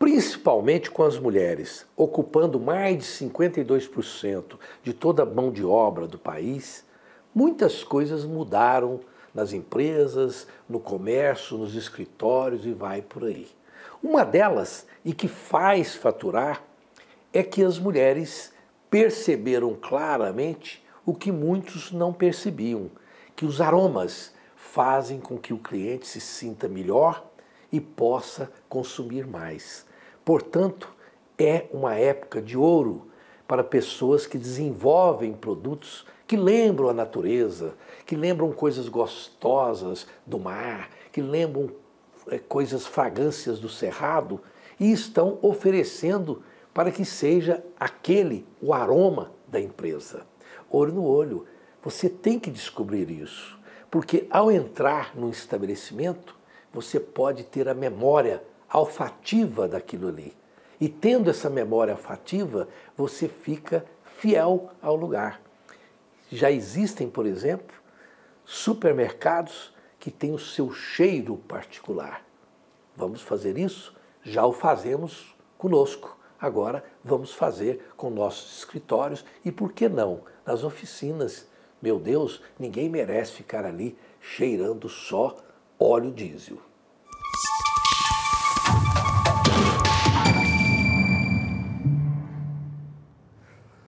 principalmente com as mulheres, ocupando mais de 52% de toda a mão de obra do país, muitas coisas mudaram nas empresas, no comércio, nos escritórios e vai por aí. Uma delas, e que faz faturar, é que as mulheres perceberam claramente o que muitos não percebiam, que os aromas fazem com que o cliente se sinta melhor e possa consumir mais. Portanto, é uma época de ouro para pessoas que desenvolvem produtos que lembram a natureza, que lembram coisas gostosas do mar, que lembram eh, coisas fragrâncias do cerrado e estão oferecendo para que seja aquele o aroma da empresa. Ouro no olho, você tem que descobrir isso, porque ao entrar num estabelecimento, você pode ter a memória alfativa daquilo ali. E tendo essa memória alfativa, você fica fiel ao lugar. Já existem, por exemplo, supermercados que têm o seu cheiro particular. Vamos fazer isso? Já o fazemos conosco. Agora vamos fazer com nossos escritórios e, por que não, nas oficinas. Meu Deus, ninguém merece ficar ali cheirando só óleo diesel.